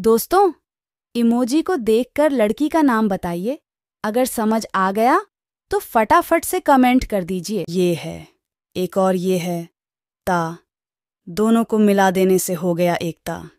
दोस्तों इमोजी को देखकर लड़की का नाम बताइए अगर समझ आ गया तो फटाफट से कमेंट कर दीजिए ये है एक और ये है ता दोनों को मिला देने से हो गया एकता